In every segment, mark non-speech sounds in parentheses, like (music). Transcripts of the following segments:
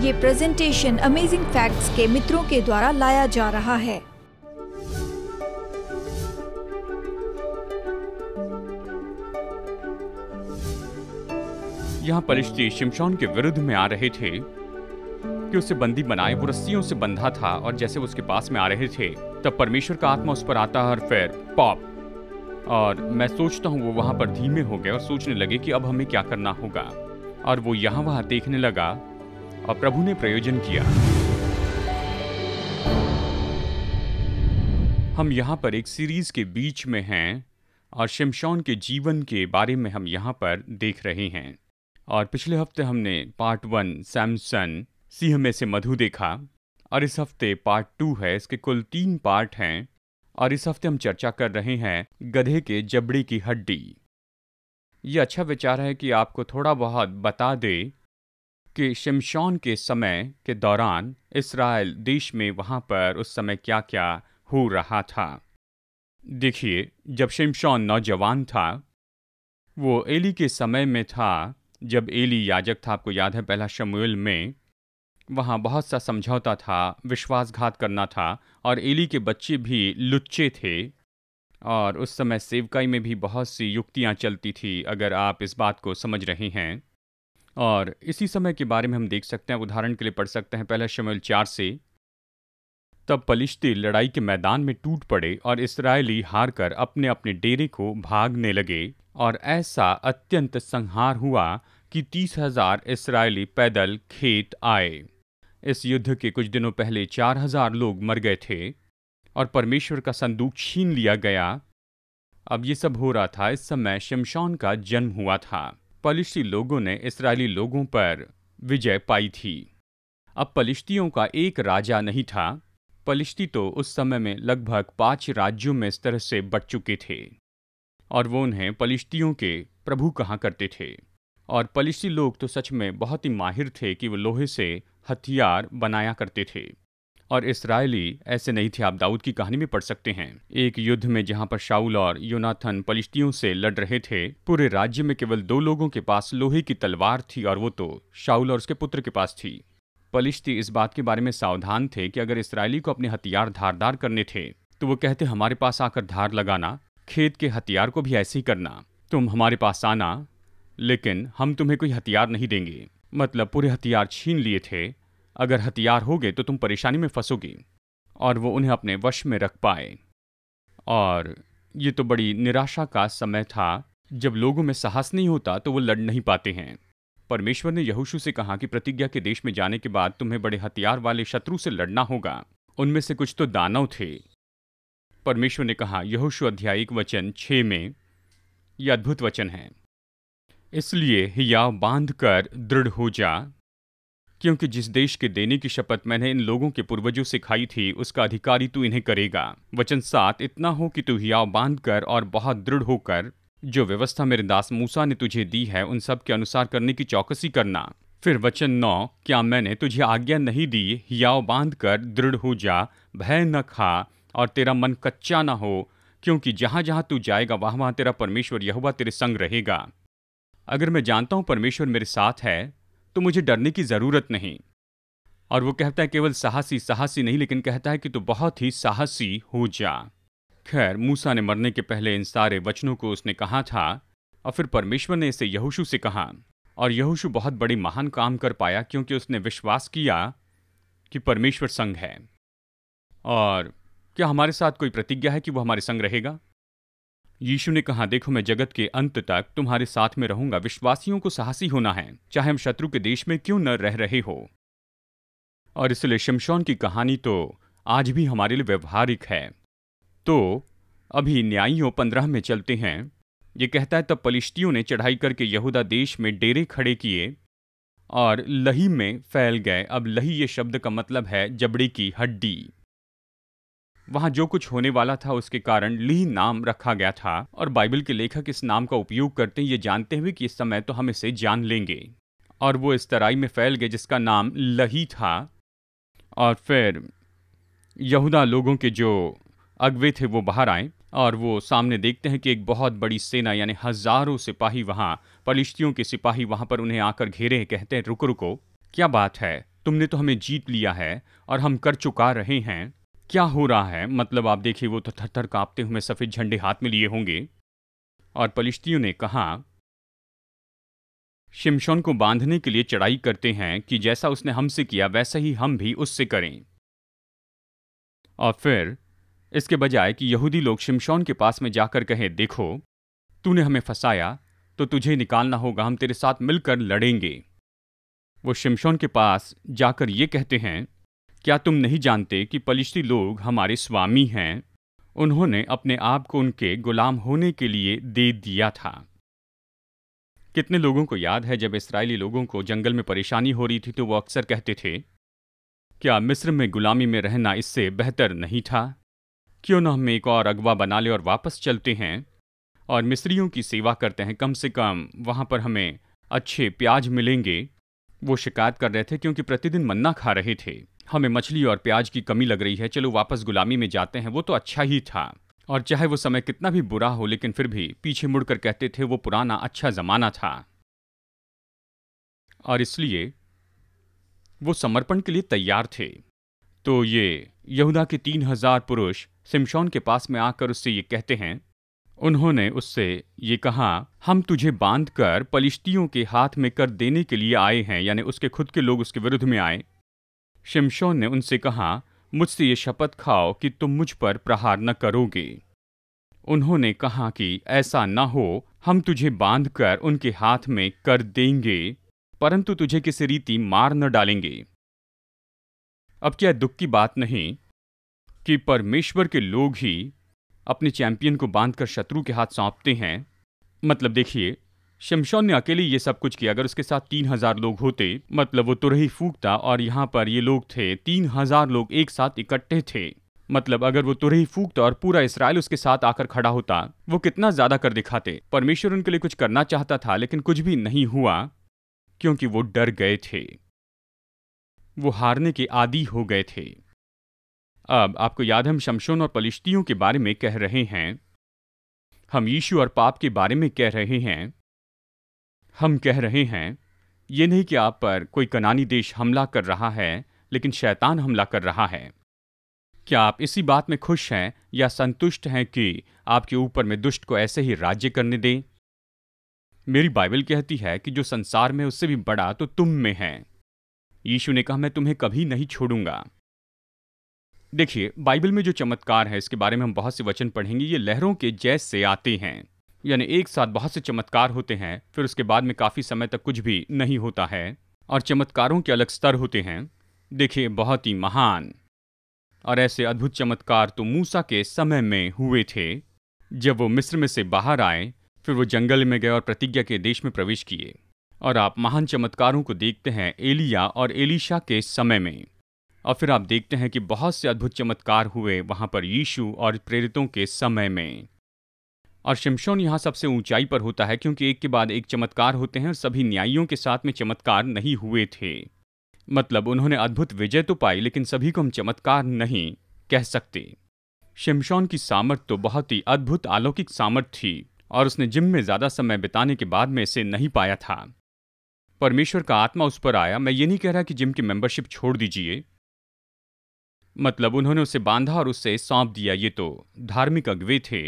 ये presentation amazing facts के मित्रों के द्वारा लाया जा रहा है यहाँ परिश्ती शिमशान के विरुद्ध में आ रहे थे कि उसे बंदी बनाए वो रस्सियों से बंधा था और जैसे उसके पास में आ रहे थे तब परमेश्वर का आत्मा उस पर आता है और फिर पॉप और मैं सोचता हूँ वो वहां पर धीमे हो गए और सोचने लगे कि अब हमें क्या करना होगा और वो यहाँ वहां देखने लगा और प्रभु ने प्रयोजन किया हम यहाँ पर एक सीरीज के बीच में हैं और शिमशौन के जीवन के बारे में हम यहाँ पर देख रहे हैं और पिछले हफ्ते हमने पार्ट वन सैमसन सिंह में से मधु देखा और इस हफ्ते पार्ट टू है इसके कुल तीन पार्ट हैं और इस हफ्ते हम चर्चा कर रहे हैं गधे के जबड़े की हड्डी ये अच्छा विचार है कि आपको थोड़ा बहुत बता दे कि शमशान के समय के दौरान इसराइल देश में वहाँ पर उस समय क्या क्या हो रहा था देखिए जब शमशान नौजवान था वो एली के समय में था जब एली याजक था आपको याद है पहला शमूएल में वहाँ बहुत सा समझौता था विश्वासघात करना था और एली के बच्चे भी लुच्चे थे और उस समय सेवकाई में भी बहुत सी युक्तियाँ चलती थी अगर आप इस बात को समझ रहे हैं और इसी समय के बारे में हम देख सकते हैं उदाहरण के लिए पढ़ सकते हैं पहले शमूल चार से तब पलिश्ती लड़ाई के मैदान में टूट पड़े और इसराइली हार कर अपने अपने डेरे को भागने लगे और ऐसा अत्यंत संहार हुआ कि तीस हजार इसराइली पैदल खेत आए इस युद्ध के कुछ दिनों पहले चार हजार लोग मर गए थे और परमेश्वर का संदूक छीन लिया गया अब ये सब हो रहा था इस समय शमशान का जन्म हुआ था पलिश्ती लोगों ने इसराइली लोगों पर विजय पाई थी अब पलिश्तियों का एक राजा नहीं था पलिश्ती तो उस समय में लगभग पांच राज्यों में इस तरह से बट चुके थे और वो उन्हें पलिश्तियों के प्रभु कहा करते थे और पलिश्ती लोग तो सच में बहुत ही माहिर थे कि वो लोहे से हथियार बनाया करते थे और इसराइली ऐसे नहीं थे आप दाऊद की कहानी में पढ़ सकते हैं एक युद्ध में जहाँ पर शाउल और योनाथन पलिश्तियों से लड़ रहे थे पूरे राज्य में केवल दो लोगों के पास लोहे की तलवार थी और वो तो शाउल और उसके पुत्र के पास थी पलिश्ती इस बात के बारे में सावधान थे कि अगर इसराइली को अपने हथियार धारदार करने थे तो वो कहते हमारे पास आकर धार लगाना खेत के हथियार को भी ऐसे ही करना तुम हमारे पास आना लेकिन हम तुम्हें कोई हथियार नहीं देंगे मतलब पूरे हथियार छीन लिए थे अगर हथियार हो गए तो तुम परेशानी में फंसोगी और वो उन्हें अपने वश में रख पाए और ये तो बड़ी निराशा का समय था जब लोगों में साहस नहीं होता तो वो लड़ नहीं पाते हैं परमेश्वर ने यहूशु से कहा कि प्रतिज्ञा के देश में जाने के बाद तुम्हें बड़े हथियार वाले शत्रु से लड़ना होगा उनमें से कुछ तो दानव थे परमेश्वर ने कहा यहोशु अध्यायिक वचन छ में यह अद्भुत वचन है इसलिए हिया बांध कर दृढ़ हो जा क्योंकि जिस देश के देने की शपथ मैंने इन लोगों के पूर्वजों से खाई थी उसका अधिकारी तू इन्हें करेगा वचन सात इतना हो कि तू हियाव बांध कर और बहुत दृढ़ होकर जो व्यवस्था मेरे दास मूसा ने तुझे दी है उन सब के अनुसार करने की चौकसी करना फिर वचन नौ क्या मैंने तुझे आज्ञा नहीं दी हियाव बांध कर दृढ़ हो जा भय न खा और तेरा मन कच्चा न हो क्योंकि जहां जहां तू जाएगा वहां वहां तेरा परमेश्वर यहुवा तेरे संग रहेगा अगर मैं जानता हूँ परमेश्वर मेरे साथ है तो मुझे डरने की ज़रूरत नहीं और वो कहता है केवल साहसी साहसी नहीं लेकिन कहता है कि तो बहुत ही साहसी हो जा खैर मूसा ने मरने के पहले इन सारे वचनों को उसने कहा था और फिर परमेश्वर ने इसे यहूशू से कहा और यहूशू बहुत बड़ी महान काम कर पाया क्योंकि उसने विश्वास किया कि परमेश्वर संग है और क्या हमारे साथ कोई प्रतिज्ञा है कि वो हमारे संग रहेगा यीशु ने कहा देखो मैं जगत के अंत तक तुम्हारे साथ में रहूंगा विश्वासियों को साहसी होना है चाहे हम शत्रु के देश में क्यों न रह रहे हो और इसलिए शमशौन की कहानी तो आज भी हमारे लिए व्यवहारिक है तो अभी न्यायियों पंद्रह में चलते हैं ये कहता है तब पलिश्तियों ने चढ़ाई करके यहूदा देश में डेरे खड़े किए और लही में फैल गए अब लही ये शब्द का मतलब है जबड़े की हड्डी वहाँ जो कुछ होने वाला था उसके कारण ली नाम रखा गया था और बाइबल के लेखक इस नाम का उपयोग करते हैं ये जानते हुए कि इस समय तो हम इसे जान लेंगे और वो इस तराई में फैल गए जिसका नाम लही था और फिर यहूदा लोगों के जो अगवे थे वो बाहर आए और वो सामने देखते हैं कि एक बहुत बड़ी सेना यानी हजारों सिपाही वहाँ पलिश्तियों के सिपाही वहाँ पर उन्हें आकर घेरे कहते हैं रुक रुको क्या बात है तुमने तो हमें जीत लिया है और हम कर चुका रहे हैं क्या हो रहा है मतलब आप देखिए वो तो थर थर कांपते हुए सफ़ेद झंडे हाथ में लिए होंगे और पलिश्तियों ने कहा शिमशोन को बांधने के लिए चढ़ाई करते हैं कि जैसा उसने हमसे किया वैसा ही हम भी उससे करें और फिर इसके बजाय कि यहूदी लोग शिमशोन के पास में जाकर कहें देखो तूने हमें फंसाया तो तुझे निकालना होगा हम तेरे साथ मिलकर लड़ेंगे वो शिमशोन के पास जाकर ये कहते हैं क्या तुम नहीं जानते कि पलिश्ती लोग हमारे स्वामी हैं उन्होंने अपने आप को उनके गुलाम होने के लिए दे दिया था कितने लोगों को याद है जब इसराइली लोगों को जंगल में परेशानी हो रही थी तो वो अक्सर कहते थे क्या मिस्र में गुलामी में रहना इससे बेहतर नहीं था क्यों न हम एक और अगवा बना ले और वापस चलते हैं और मिस्रियों की सेवा करते हैं कम से कम वहाँ पर हमें अच्छे प्याज मिलेंगे वो शिकायत कर रहे थे क्योंकि प्रतिदिन मन्ना खा रहे थे हमें मछली और प्याज की कमी लग रही है चलो वापस गुलामी में जाते हैं वो तो अच्छा ही था और चाहे वो समय कितना भी बुरा हो लेकिन फिर भी पीछे मुड़कर कहते थे वो पुराना अच्छा ज़माना था और इसलिए वो समर्पण के लिए तैयार थे तो ये यहूदा के तीन हजार पुरुष सिमशौन के पास में आकर उससे ये कहते हैं उन्होंने उससे ये कहा हम तुझे बांधकर पलिश्तियों के हाथ में कर देने के लिए आए हैं यानी उसके खुद के लोग उसके विरुद्ध में आए शिमशोन ने उनसे कहा मुझसे ये शपथ खाओ कि तुम मुझ पर प्रहार न करोगे उन्होंने कहा कि ऐसा न हो हम तुझे बांधकर उनके हाथ में कर देंगे परंतु तुझे किसी रीति मार न डालेंगे अब क्या दुख की बात नहीं कि परमेश्वर के लोग ही अपने चैंपियन को बांधकर शत्रु के हाथ सौंपते हैं मतलब देखिए शमशौन ने अकेले ये सब कुछ किया अगर उसके साथ तीन हजार लोग होते मतलब वो तुरही फूकता और यहाँ पर ये लोग थे तीन हजार लोग एक साथ इकट्ठे थे मतलब अगर वो तुरही फूकता और पूरा इसराइल उसके साथ आकर खड़ा होता वो कितना ज्यादा कर दिखाते परमेश्वर उनके लिए कुछ करना चाहता था लेकिन कुछ भी नहीं हुआ क्योंकि वो डर गए थे वो हारने के आदि हो गए थे अब आपको याद हम शमशोन और पलिश्तियों के बारे में कह रहे हैं हम यीशु और पाप के बारे में कह रहे हैं हम कह रहे हैं ये नहीं कि आप पर कोई कनानी देश हमला कर रहा है लेकिन शैतान हमला कर रहा है क्या आप इसी बात में खुश हैं या संतुष्ट हैं कि आपके ऊपर में दुष्ट को ऐसे ही राज्य करने दें मेरी बाइबल कहती है कि जो संसार में उससे भी बड़ा तो तुम में है यीशु ने कहा मैं तुम्हें कभी नहीं छोड़ूंगा देखिए बाइबल में जो चमत्कार है इसके बारे में हम बहुत से वचन पढ़ेंगे ये लहरों के जैस से आते हैं यानी एक साथ बहुत से चमत्कार होते हैं फिर उसके बाद में काफ़ी समय तक कुछ भी नहीं होता है और चमत्कारों के अलग स्तर होते हैं देखिए बहुत ही महान और ऐसे अद्भुत चमत्कार तो मूसा के समय में हुए थे जब वो मिस्र में से बाहर आए फिर वो जंगल में गए और प्रतिज्ञा के देश में प्रवेश किए और आप महान चमत्कारों को देखते हैं एलिया और एलिशा के समय में और फिर आप देखते हैं कि बहुत से अद्भुत चमत्कार हुए वहां पर यीशु और प्रेरितों के समय में और शमशोन यहाँ सबसे ऊंचाई पर होता है क्योंकि एक के बाद एक चमत्कार होते हैं और सभी न्यायियों के साथ में चमत्कार नहीं हुए थे मतलब उन्होंने अद्भुत विजय तो पाई लेकिन सभी को हम चमत्कार नहीं कह सकते शमशोन की सामर्थ तो बहुत ही अद्भुत अलौकिक सामर्थ थी और उसने जिम में ज़्यादा समय बिताने के बाद में इसे नहीं पाया था परमेश्वर का आत्मा उस पर आया मैं ये नहीं कह रहा कि जिम की मेंबरशिप छोड़ दीजिए मतलब उन्होंने उसे बांधा और उससे सौंप दिया ये तो धार्मिक अगवे थे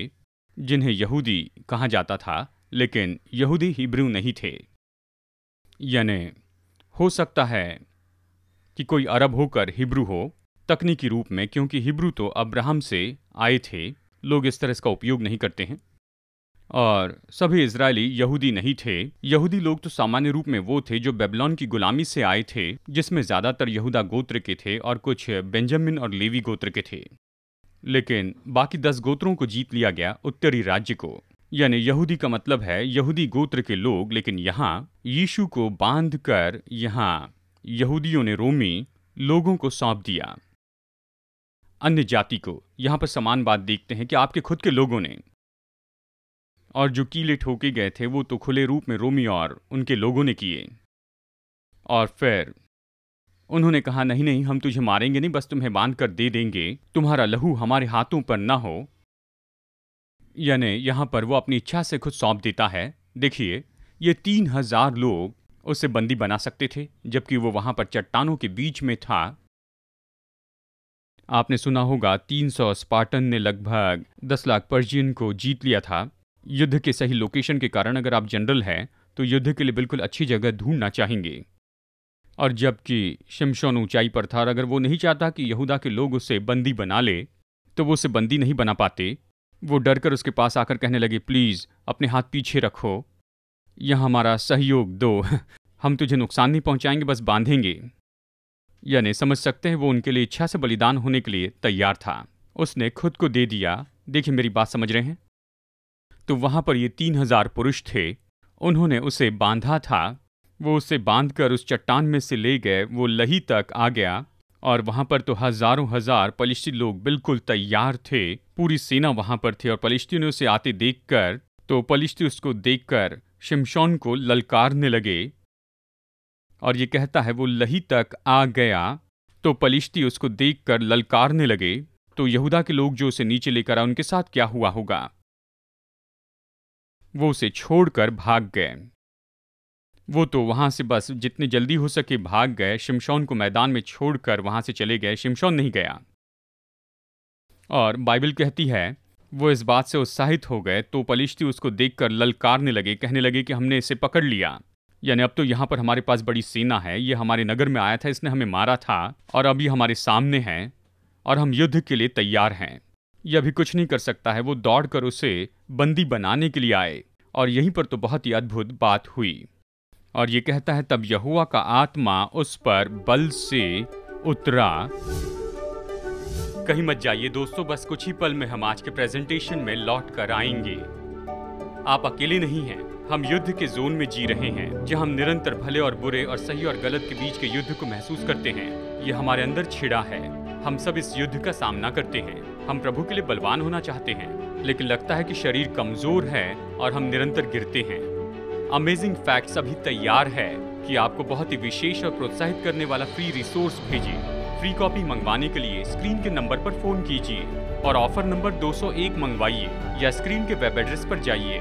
जिन्हें यहूदी कहा जाता था लेकिन यहूदी हिब्रू नहीं थे यानी हो सकता है कि कोई अरब होकर हिब्रू हो तकनीकी रूप में क्योंकि हिब्रू तो अब्राहम से आए थे लोग इस तरह इसका उपयोग नहीं करते हैं और सभी इसराइली यहूदी नहीं थे यहूदी लोग तो सामान्य रूप में वो थे जो बेबलॉन की गुलामी से आए थे जिसमें ज़्यादातर यहूदा गोत्र के थे और कुछ बेंजामिन और लेवी गोत्र के थे लेकिन बाकी दस गोत्रों को जीत लिया गया उत्तरी राज्य को यानी यहूदी का मतलब है यहूदी गोत्र के लोग लेकिन यहाँ यीशु को बांध कर यहाँ यहूदियों ने रोमी लोगों को सौंप दिया अन्य जाति को यहाँ पर समान बात देखते हैं कि आपके खुद के लोगों ने और जो कीले ठोके गए थे वो तो खुले रूप में रोमी और उनके लोगों ने किए और फिर उन्होंने कहा नहीं नहीं हम तुझे मारेंगे नहीं बस तुम्हें बांध कर दे देंगे तुम्हारा लहू हमारे हाथों पर ना हो यानी यहां पर वो अपनी इच्छा से खुद सौंप देता है देखिए ये तीन हजार लोग उसे बंदी बना सकते थे जबकि वो वहां पर चट्टानों के बीच में था आपने सुना होगा 300 स्पार्टन ने लगभग 10 लाख पर्जियन को जीत लिया था युद्ध के सही लोकेशन के कारण अगर आप जनरल हैं तो युद्ध के लिए बिल्कुल अच्छी जगह ढूंढना चाहेंगे और जबकि शिमशोन ऊंचाई पर था और अगर वो नहीं चाहता कि यहूदा के लोग उसे बंदी बना ले तो वो उसे बंदी नहीं बना पाते वो डर कर उसके पास आकर कहने लगे प्लीज़ अपने हाथ पीछे रखो यह हमारा सहयोग दो हम तुझे नुकसान नहीं पहुंचाएंगे बस बांधेंगे यानी समझ सकते हैं वो उनके लिए इच्छा से बलिदान होने के लिए तैयार था उसने खुद को दे दिया देखिए मेरी बात समझ रहे हैं तो वहां पर ये तीन हजार पुरुष थे उन्होंने उसे बांधा था वो उसे बांधकर उस चट्टान में से ले गए वो लही तक आ गया और वहां पर तो हजारों हजार पलिश्ती लोग बिल्कुल तैयार थे पूरी सेना वहां पर थी और ने उसे आते देखकर तो पलिश्ती उसको देखकर शिमशौन को ललकारने लगे और ये कहता है वो लही तक आ गया तो पलिश्ती उसको देखकर ललकारने लगे तो यहूदा के लोग जो उसे नीचे लेकर आए उनके साथ क्या हुआ होगा वो उसे छोड़कर भाग गए वो तो वहाँ से बस जितनी जल्दी हो सके भाग गए शिमशौन को मैदान में छोड़कर वहाँ से चले गए शिमशौन नहीं गया और बाइबल कहती है वो इस बात से उत्साहित हो गए तो पलिश्ती उसको देखकर ललकारने लगे कहने लगे कि हमने इसे पकड़ लिया यानी अब तो यहाँ पर हमारे पास बड़ी सेना है ये हमारे नगर में आया था इसने हमें मारा था और अभी हमारे सामने है और हम युद्ध के लिए तैयार हैं यह अभी कुछ नहीं कर सकता है वो दौड़कर उसे बंदी बनाने के लिए आए और यहीं पर तो बहुत ही अद्भुत बात हुई और ये कहता है तब यहुआ का आत्मा उस पर बल से उतरा कहीं मत जाइए दोस्तों बस कुछ ही पल में हम आज के प्रेजेंटेशन में लौट कर आएंगे आप अकेले नहीं हैं हम युद्ध के जोन में जी रहे हैं जहां हम निरंतर भले और बुरे और सही और गलत के बीच के युद्ध को महसूस करते हैं ये हमारे अंदर छिड़ा है हम सब इस युद्ध का सामना करते हैं हम प्रभु के लिए बलवान होना चाहते हैं लेकिन लगता है कि शरीर कमजोर है और हम निरंतर गिरते हैं अमेजिंग फैक्ट्स अभी तैयार है कि आपको बहुत ही विशेष और प्रोत्साहित करने वाला फ्री रिसोर्स भेजिए फ्री कॉपी मंगवाने के लिए स्क्रीन के नंबर पर फोन कीजिए और ऑफर नंबर 201 मंगवाइए या स्क्रीन के वेब एड्रेस पर जाइए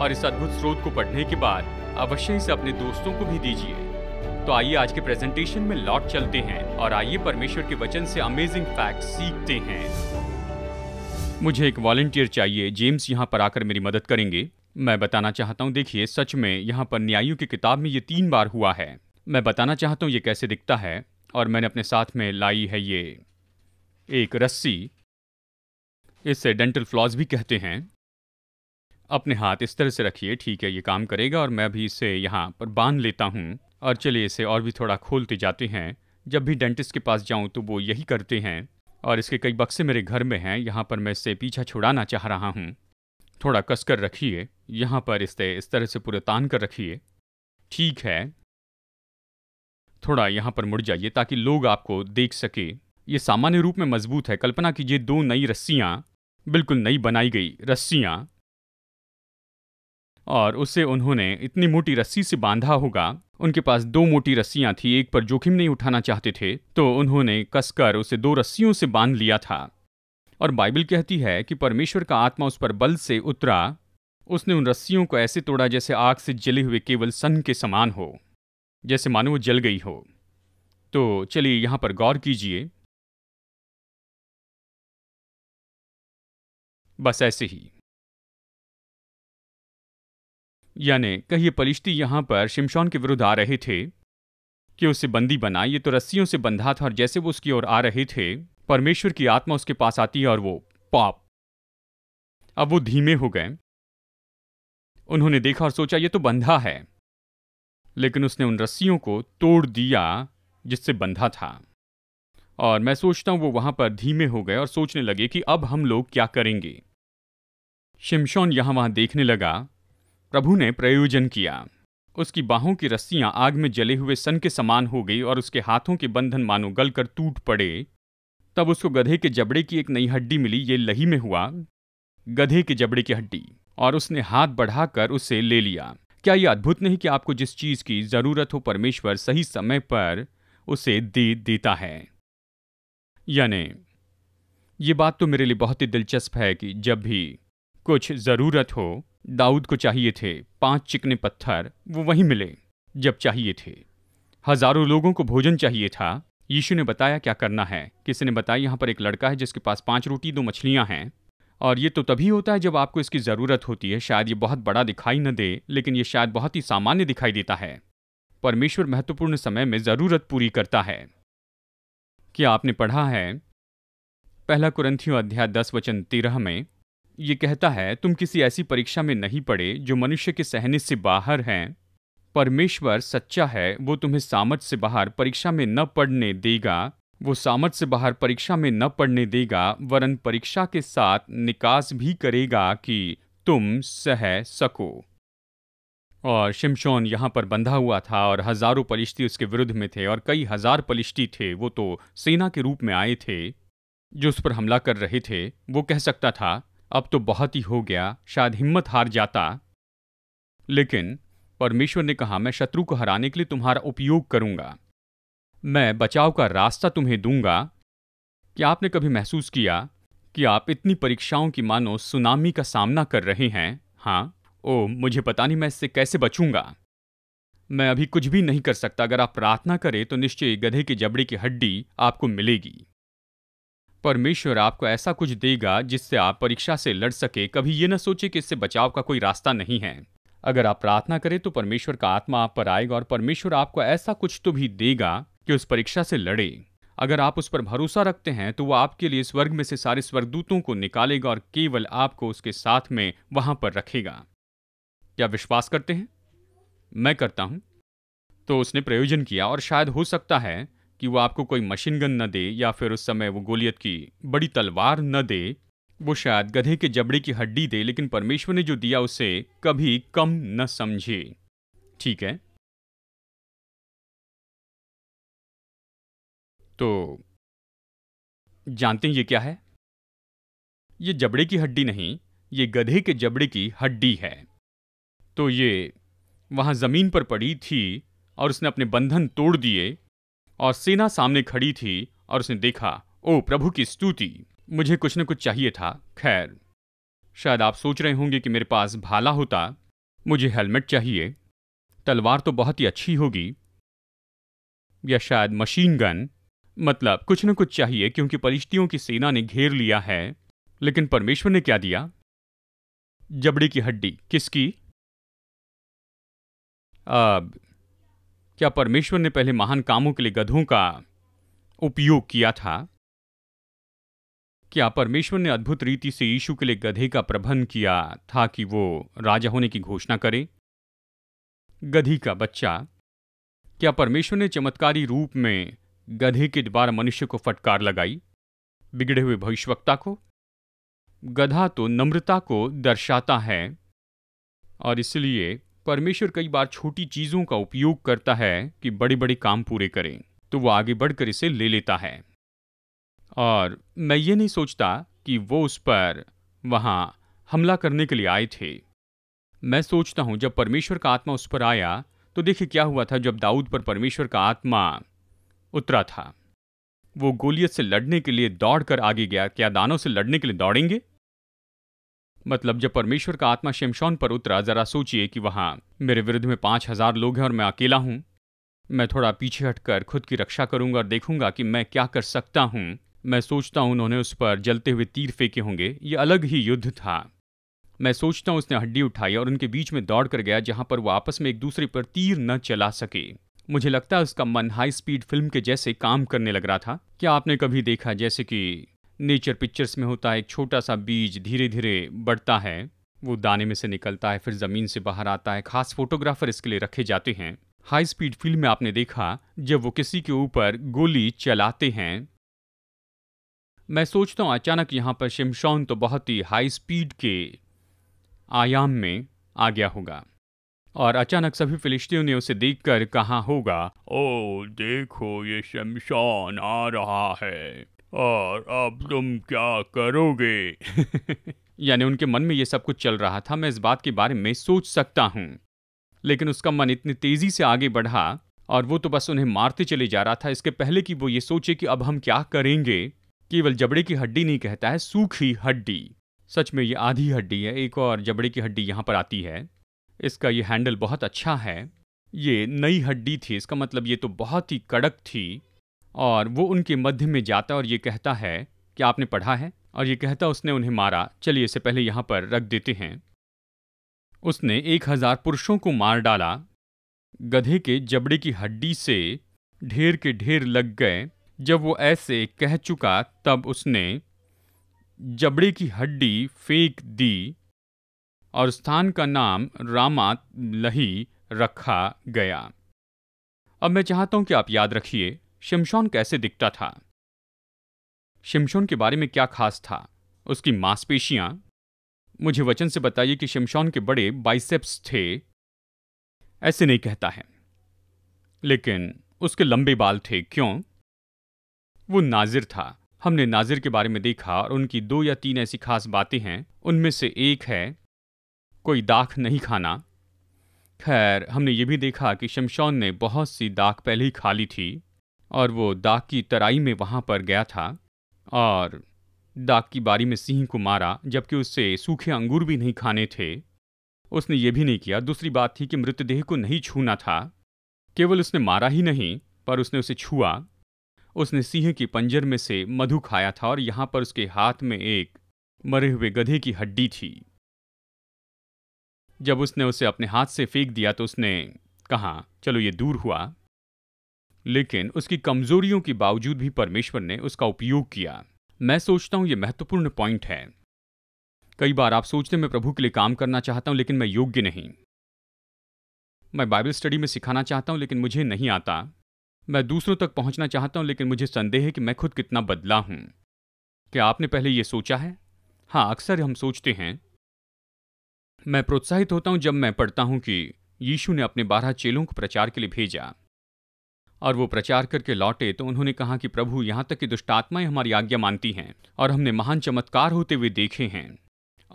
और इस अद्भुत स्रोत को पढ़ने के बाद अवश्य इसे अपने दोस्तों को भी दीजिए तो आइए आज के प्रेजेंटेशन में लौट चलते हैं और आइए परमेश्वर के वचन से अमेजिंग फैक्ट सीखते हैं मुझे एक वॉलेंटियर चाहिए जेम्स यहाँ पर आकर मेरी मदद करेंगे मैं बताना चाहता हूँ देखिए सच में यहाँ पर न्यायियों की किताब में ये तीन बार हुआ है मैं बताना चाहता हूँ ये कैसे दिखता है और मैंने अपने साथ में लाई है ये एक रस्सी इसे डेंटल फ्लॉज भी कहते हैं अपने हाथ इस तरह से रखिए ठीक है ये काम करेगा और मैं अभी इसे यहाँ पर बांध लेता हूँ और चलिए इसे और भी थोड़ा खोलते जाते हैं जब भी डेंटिस्ट के पास जाऊँ तो वो यही करते हैं और इसके कई बक्से मेरे घर में हैं यहाँ पर मैं इसे पीछा छुड़ाना चाह रहा हूँ थोड़ा कसकर रखिए यहाँ पर इसे इस तरह से पूरे तान कर रखिए ठीक है थोड़ा यहाँ पर मुड़ जाइए ताकि लोग आपको देख सके ये सामान्य रूप में मजबूत है कल्पना कीजिए दो नई रस्सियाँ बिल्कुल नई बनाई गई रस्सियाँ और उसे उन्होंने इतनी मोटी रस्सी से बांधा होगा उनके पास दो मोटी रस्सियाँ थी एक पर जोखिम नहीं उठाना चाहते थे तो उन्होंने कसकर उसे दो रस्सियों से बांध लिया था और बाइबल कहती है कि परमेश्वर का आत्मा उस पर बल से उतरा उसने उन रस्सियों को ऐसे तोड़ा जैसे आग से जले हुए केवल सन के समान हो जैसे मानो वो जल गई हो तो चलिए यहां पर गौर कीजिए बस ऐसे ही यानी कहिए पलिश्ती यहां पर शिमशॉन के विरुद्ध आ रहे थे कि उसे बंदी बना ये तो रस्सियों से बंधा था और जैसे वो उसकी ओर आ रहे थे परमेश्वर की आत्मा उसके पास आती है और वो पाप अब वो धीमे हो गए उन्होंने देखा और सोचा ये तो बंधा है लेकिन उसने उन रस्सियों को तोड़ दिया जिससे बंधा था और मैं सोचता हूं वो वहां पर धीमे हो गए और सोचने लगे कि अब हम लोग क्या करेंगे शिमशोन यहां वहां देखने लगा प्रभु ने प्रयोजन किया उसकी बाहों की रस्सियां आग में जले हुए सन के समान हो गई और उसके हाथों के बंधन मानो गलकर टूट पड़े तब उसको गधे के जबड़े की एक नई हड्डी मिली ये लही में हुआ गधे के जबड़े की हड्डी और उसने हाथ बढ़ाकर उसे ले लिया क्या यह अद्भुत नहीं कि आपको जिस चीज की जरूरत हो परमेश्वर सही समय पर उसे दे देता है यानी ये बात तो मेरे लिए बहुत ही दिलचस्प है कि जब भी कुछ ज़रूरत हो दाऊद को चाहिए थे पांच चिकने पत्थर वो वहीं मिले जब चाहिए थे हजारों लोगों को भोजन चाहिए था यीशु ने बताया क्या करना है किसी ने बताया यहाँ पर एक लड़का है जिसके पास पांच रोटी दो मछलियाँ हैं और ये तो तभी होता है जब आपको इसकी ज़रूरत होती है शायद ये बहुत बड़ा दिखाई न दे लेकिन ये शायद बहुत ही सामान्य दिखाई देता है परमेश्वर महत्वपूर्ण समय में ज़रूरत पूरी करता है क्या आपने पढ़ा है पहला कुरंथियों अध्याय दस वचन तेरह में ये कहता है तुम किसी ऐसी परीक्षा में नहीं पड़े जो मनुष्य के सहने से बाहर हैं परमेश्वर सच्चा है वो तुम्हें सामर्थ से बाहर परीक्षा में न पढ़ने देगा वो सामर्थ से बाहर परीक्षा में न पढ़ने देगा वरन परीक्षा के साथ निकास भी करेगा कि तुम सह सको और शिमशोन यहाँ पर बंधा हुआ था और हजारों पलिश्ती उसके विरुद्ध में थे और कई हजार पलिश्ती थे वो तो सेना के रूप में आए थे जो उस पर हमला कर रहे थे वो कह सकता था अब तो बहुत ही हो गया शायद हिम्मत हार जाता लेकिन परमेश्वर ने कहा मैं शत्रु को हराने के लिए तुम्हारा उपयोग करूंगा मैं बचाव का रास्ता तुम्हें दूंगा क्या आपने कभी महसूस किया कि आप इतनी परीक्षाओं की मानो सुनामी का सामना कर रहे हैं हाँ ओ मुझे पता नहीं मैं इससे कैसे बचूंगा मैं अभी कुछ भी नहीं कर सकता अगर आप प्रार्थना करें तो निश्चय गधे की जबड़े की हड्डी आपको मिलेगी परमेश्वर आपको ऐसा कुछ देगा जिससे आप परीक्षा से लड़ सके कभी ये न सोचे कि इससे बचाव का कोई रास्ता नहीं है अगर आप प्रार्थना करें तो परमेश्वर का आत्मा आप पर आएगा और परमेश्वर आपको ऐसा कुछ तो भी देगा कि उस परीक्षा से लड़े अगर आप उस पर भरोसा रखते हैं तो वह आपके लिए स्वर्ग में से सारे स्वर्गदूतों को निकालेगा और केवल आपको उसके साथ में वहां पर रखेगा क्या विश्वास करते हैं मैं करता हूं तो उसने प्रयोजन किया और शायद हो सकता है कि वह आपको कोई मशीन गन न दे या फिर उस समय वो गोलियत की बड़ी तलवार न दे वो शायद गधे के जबड़े की हड्डी दे लेकिन परमेश्वर ने जो दिया उसे कभी कम न समझे ठीक है तो जानते हैं ये क्या है ये जबड़े की हड्डी नहीं ये गधे के जबड़े की हड्डी है तो ये वहां ज़मीन पर पड़ी थी और उसने अपने बंधन तोड़ दिए और सेना सामने खड़ी थी और उसने देखा ओ प्रभु की स्तुति मुझे कुछ न कुछ चाहिए था खैर शायद आप सोच रहे होंगे कि मेरे पास भाला होता मुझे हेलमेट चाहिए तलवार तो बहुत ही अच्छी होगी या शायद मशीन गन मतलब कुछ न कुछ चाहिए क्योंकि परिश्तियों की सेना ने घेर लिया है लेकिन परमेश्वर ने क्या दिया जबड़ी की हड्डी किसकी अब क्या परमेश्वर ने पहले महान कामों के लिए गधों का उपयोग किया था क्या परमेश्वर ने अद्भुत रीति से यीशु के लिए गधे का प्रबंध किया था कि वो राजा होने की घोषणा करे गधी का बच्चा क्या परमेश्वर ने चमत्कारी रूप में गधे के द्वारा मनुष्य को फटकार लगाई बिगड़े हुए भविष्यवक्ता को गधा तो नम्रता को दर्शाता है और इसलिए परमेश्वर कई बार छोटी चीजों का उपयोग करता है कि बड़े बड़े काम पूरे करें तो वह आगे बढ़कर इसे ले लेता है और मैं ये नहीं सोचता कि वो उस पर वहां हमला करने के लिए आए थे मैं सोचता हूं जब परमेश्वर का आत्मा उस पर आया तो देखिए क्या हुआ था जब दाऊद पर परमेश्वर का आत्मा उतरा था वो गोलियत से लड़ने के लिए दौड़कर आगे गया क्या दानों से लड़ने के लिए दौड़ेंगे मतलब जब परमेश्वर का आत्मा शमशौन पर उतरा जरा सोचिए कि वहाँ मेरे विरुद्ध में पांच हजार लोग हैं और मैं अकेला हूँ मैं थोड़ा पीछे हटकर खुद की रक्षा करूंगा और देखूंगा कि मैं क्या कर सकता हूँ मैं सोचता हूं उन्होंने उस पर जलते हुए तीर फेंके होंगे ये अलग ही युद्ध था मैं सोचता हूँ उसने हड्डी उठाई और उनके बीच में दौड़ कर गया जहां पर वो आपस में एक दूसरे पर तीर न चला सके मुझे लगता है उसका मन हाई स्पीड फिल्म के जैसे काम करने लग रहा था क्या आपने कभी देखा जैसे कि नेचर पिक्चर्स में होता है एक छोटा सा बीज धीरे धीरे बढ़ता है वो दाने में से निकलता है फिर ज़मीन से बाहर आता है खास फोटोग्राफर इसके लिए रखे जाते हैं हाई स्पीड फिल्म में आपने देखा जब वो किसी के ऊपर गोली चलाते हैं मैं सोचता हूँ अचानक यहाँ पर शिमशॉन तो बहुत ही हाई स्पीड के आयाम में आ गया होगा और अचानक सभी फिलिस्तीनियों ने उसे देखकर कहा होगा ओ देखो ये शमशान आ रहा है और अब तुम क्या करोगे (laughs) यानी उनके मन में ये सब कुछ चल रहा था मैं इस बात के बारे में सोच सकता हूँ लेकिन उसका मन इतनी तेजी से आगे बढ़ा और वो तो बस उन्हें मारते चले जा रहा था इसके पहले कि वो ये सोचे कि अब हम क्या करेंगे केवल जबड़े की हड्डी नहीं कहता है सूखी हड्डी सच में ये आधी हड्डी है एक और जबड़े की हड्डी यहाँ पर आती है इसका ये हैंडल बहुत अच्छा है ये नई हड्डी थी इसका मतलब ये तो बहुत ही कड़क थी और वो उनके मध्य में जाता और ये कहता है कि आपने पढ़ा है और ये कहता उसने उन्हें मारा चलिए इसे पहले यहाँ पर रख देते हैं उसने एक हजार पुरुषों को मार डाला गधे के जबड़े की हड्डी से ढेर के ढेर लग गए जब वो ऐसे कह चुका तब उसने जबड़े की हड्डी फेंक दी और स्थान का नाम रामात लही रखा गया अब मैं चाहता हूं कि आप याद रखिए शिमशोन कैसे दिखता था शिमशोन के बारे में क्या खास था उसकी मांसपेशियां मुझे वचन से बताइए कि शिमशोन के बड़े बाइसेप्स थे ऐसे नहीं कहता है लेकिन उसके लंबे बाल थे क्यों वो नाजिर था हमने नाजिर के बारे में देखा और उनकी दो या तीन ऐसी खास बातें हैं उनमें से एक है कोई दाख नहीं खाना खैर हमने ये भी देखा कि शमशौन ने बहुत सी दाख पहले ही खा ली थी और वो दाग की तराई में वहाँ पर गया था और दाग की बारी में सिंह को मारा जबकि उससे सूखे अंगूर भी नहीं खाने थे उसने ये भी नहीं किया दूसरी बात थी कि मृतदेह को नहीं छूना था केवल उसने मारा ही नहीं पर उसने उसे छुआ उसने सिंह के पंजर में से मधु खाया था और यहां पर उसके हाथ में एक मरे हुए गधे की हड्डी थी जब उसने उसे अपने हाथ से फेंक दिया तो उसने कहा चलो ये दूर हुआ लेकिन उसकी कमजोरियों के बावजूद भी परमेश्वर ने उसका उपयोग किया मैं सोचता हूं यह महत्वपूर्ण पॉइंट है कई बार आप सोचते मैं प्रभु के लिए काम करना चाहता हूं लेकिन मैं योग्य नहीं मैं बाइबल स्टडी में सिखाना चाहता हूं लेकिन मुझे नहीं आता मैं दूसरों तक पहुंचना चाहता हूं लेकिन मुझे संदेह है कि मैं खुद कितना बदला हूं क्या आपने पहले यह सोचा है हाँ अक्सर हम सोचते हैं मैं प्रोत्साहित होता हूं जब मैं पढ़ता हूं कि यीशु ने अपने बारह चेलों को प्रचार के लिए भेजा और वो प्रचार करके लौटे तो उन्होंने कहा कि प्रभु यहां तक कि दुष्टात्माएं हमारी आज्ञा मानती हैं और हमने महान चमत्कार होते हुए देखे हैं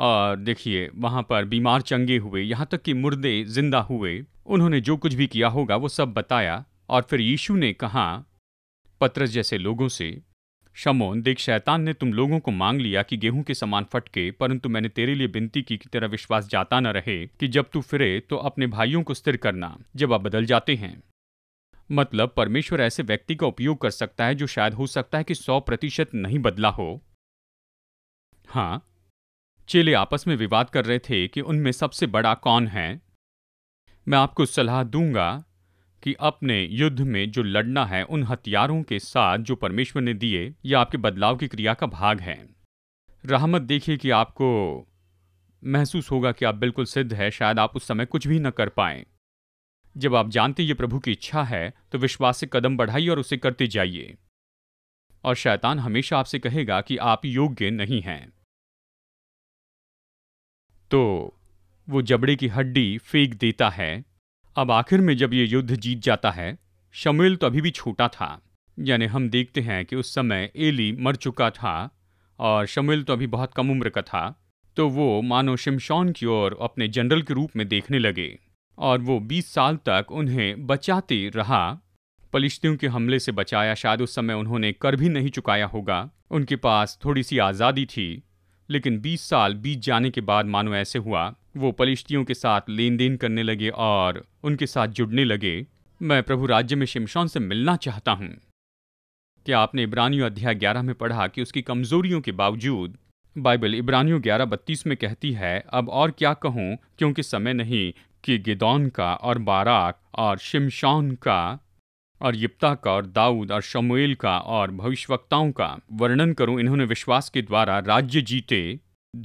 और देखिए वहां पर बीमार चंगे हुए यहां तक कि मुर्दे जिंदा हुए उन्होंने जो कुछ भी किया होगा वो सब बताया और फिर यीशु ने कहा पत्रस जैसे लोगों से शमोन देख शैतान ने तुम लोगों को मांग लिया कि गेहूं के समान फटके परंतु मैंने तेरे लिए विनती की कि तेरा विश्वास जाता न रहे कि जब तू फिरे तो अपने भाइयों को स्थिर करना जब आप बदल जाते हैं मतलब परमेश्वर ऐसे व्यक्ति का उपयोग कर सकता है जो शायद हो सकता है कि सौ प्रतिशत नहीं बदला हो हाँ चेले आपस में विवाद कर रहे थे कि उनमें सबसे बड़ा कौन है मैं आपको सलाह दूंगा कि अपने युद्ध में जो लड़ना है उन हथियारों के साथ जो परमेश्वर ने दिए यह आपके बदलाव की क्रिया का भाग है रहमत देखिए कि आपको महसूस होगा कि आप बिल्कुल सिद्ध है शायद आप उस समय कुछ भी न कर पाए जब आप जानते ये प्रभु की इच्छा है तो विश्वास से कदम बढ़ाइए और उसे करते जाइए और शैतान हमेशा आपसे कहेगा कि आप योग्य नहीं हैं तो वो जबड़े की हड्डी फेंक देता है अब आखिर में जब ये युद्ध जीत जाता है शमील तो अभी भी छोटा था यानी हम देखते हैं कि उस समय एली मर चुका था और शमील तो अभी बहुत कम उम्र का था तो वो मानो शिमशॉन की ओर अपने जनरल के रूप में देखने लगे और वो 20 साल तक उन्हें बचाते रहा पलिश्तियों के हमले से बचाया शायद उस समय उन्होंने कर भी नहीं चुकाया होगा उनके पास थोड़ी सी आज़ादी थी लेकिन 20 साल बीत जाने के बाद मानो ऐसे हुआ वो पलिश्तियों के साथ लेन देन करने लगे और उनके साथ जुड़ने लगे मैं प्रभु राज्य में शिमशॉन से मिलना चाहता हूँ क्या आपने इब्रानियों अध्याय ग्यारह में पढ़ा कि उसकी कमजोरियों के बावजूद बाइबल इब्रानियों ग्यारह बत्तीस में कहती है अब और क्या कहूँ क्योंकि समय नहीं कि गिदौन का और बाराक और शिमशॉन का और यिप्ता का और दाऊद और शमुएल का और भविष्यवक्ताओं का वर्णन करूं इन्होंने विश्वास के द्वारा राज्य जीते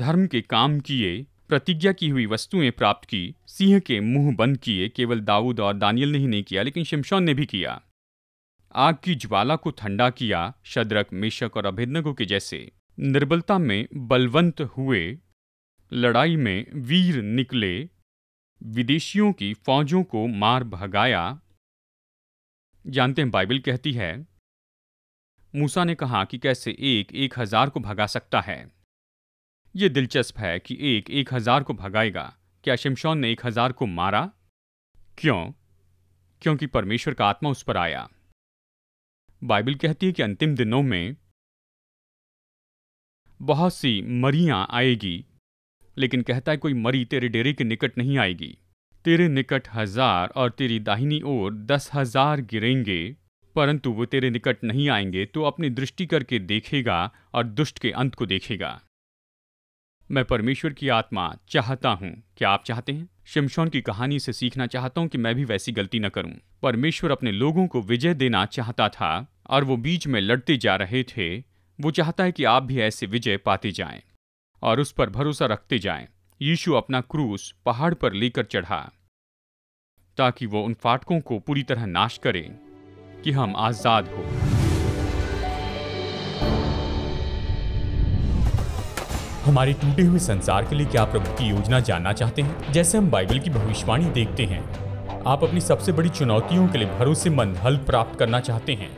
धर्म के काम किए प्रतिज्ञा की हुई वस्तुएं प्राप्त की सिंह के मुंह बंद किए केवल दाऊद और दानियल ने ही नहीं किया लेकिन शिमशौन ने भी किया आग की ज्वाला को ठंडा किया शदरक मेशक और अभिनगो के जैसे निर्बलता में बलवंत हुए लड़ाई में वीर निकले विदेशियों की फौजों को मार भगाया जानते हैं बाइबल कहती है मूसा ने कहा कि कैसे एक एक हजार को भगा सकता है ये दिलचस्प है कि एक एक हजार को भगाएगा क्या शिमशौन ने एक हजार को मारा क्यों क्योंकि परमेश्वर का आत्मा उस पर आया बाइबल कहती है कि अंतिम दिनों में बहुत सी मरियां आएगी लेकिन कहता है कोई मरी तेरे डेरे के निकट नहीं आएगी तेरे निकट हजार और तेरी दाहिनी ओर दस हजार गिरेंगे परंतु वो तेरे निकट नहीं आएंगे तो अपनी दृष्टि करके देखेगा और दुष्ट के अंत को देखेगा मैं परमेश्वर की आत्मा चाहता हूँ क्या आप चाहते हैं शिमशोन की कहानी से सीखना चाहता हूँ कि मैं भी वैसी गलती न करूँ परमेश्वर अपने लोगों को विजय देना चाहता था और वो बीच में लड़ते जा रहे थे वो चाहता है कि आप भी ऐसे विजय पाते जाएं और उस पर भरोसा रखते जाएं। यीशु अपना क्रूस पहाड़ पर लेकर चढ़ा ताकि वो उन फाटकों को पूरी तरह नाश करें कि हम आज़ाद हों हमारे टूटे हुए संसार के लिए क्या प्रभु की योजना जानना चाहते हैं जैसे हम बाइबल की भविष्यवाणी देखते हैं आप अपनी सबसे बड़ी चुनौतियों के लिए भरोसेमंद हल प्राप्त करना चाहते हैं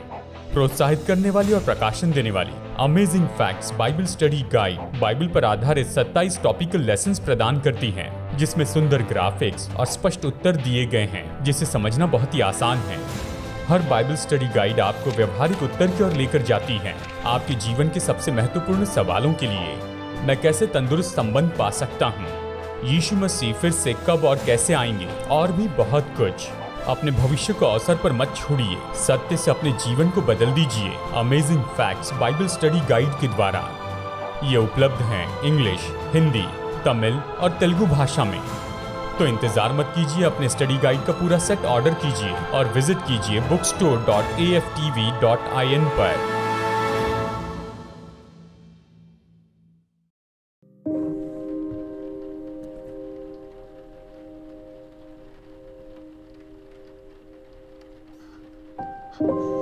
प्रोत्साहित करने वाली और प्रकाशन देने वाली amazing facts Bible study guide Bible पर आधारित 27 टॉपिकल लेसन प्रदान करती है जिसमें सुंदर ग्राफिक्स और स्पष्ट उत्तर दिए गए हैं जिसे समझना बहुत ही आसान है हर बाइबल स्टडी गाइड आपको व्यवहारिक उत्तर की ओर लेकर जाती है आपके जीवन के सबसे महत्वपूर्ण सवालों के लिए मैं कैसे तंदुरुस्त संबंध पा सकता हूँ यीशु मसीह फिर से कब और कैसे आएंगे और भी बहुत कुछ अपने भविष्य को अवसर पर मत छोड़िए सत्य से अपने जीवन को बदल दीजिए amazing facts Bible study guide के द्वारा ये उपलब्ध हैं इंग्लिश हिंदी तमिल और तेलुगु भाषा में तो इंतज़ार मत कीजिए अपने स्टडी गाइड का पूरा सेट ऑर्डर कीजिए और विजिट कीजिए book store dot A F T V dot I N पर yourself.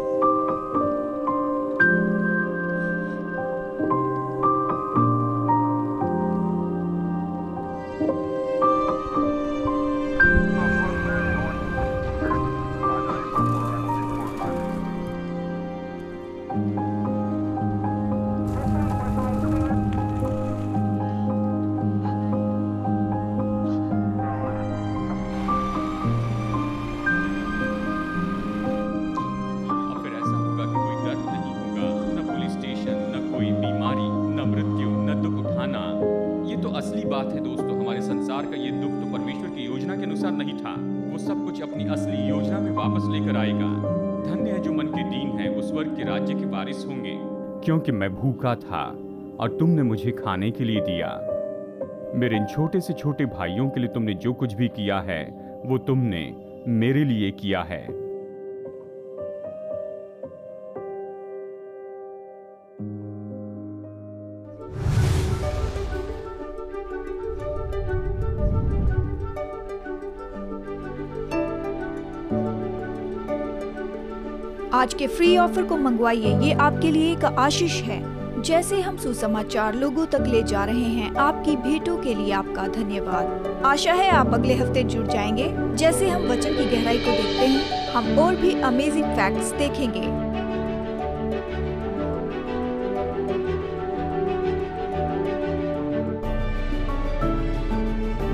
कि मैं भूखा था और तुमने मुझे खाने के लिए दिया मेरे इन छोटे से छोटे भाइयों के लिए तुमने जो कुछ भी किया है वो तुमने मेरे लिए किया है आज के फ्री ऑफर को मंगवाइए ये आपके लिए एक आशीष है जैसे हम सुसमाचार लोगों तक ले जा रहे हैं आपकी भेंटों के लिए आपका धन्यवाद आशा है आप अगले हफ्ते जुड़ जाएंगे जैसे हम वचन की गहराई को देखते हैं हम और भी अमेजिंग फैक्ट्स देखेंगे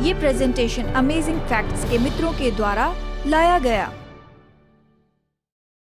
ये प्रेजेंटेशन अमेजिंग फैक्ट्स के मित्रों के द्वारा लाया गया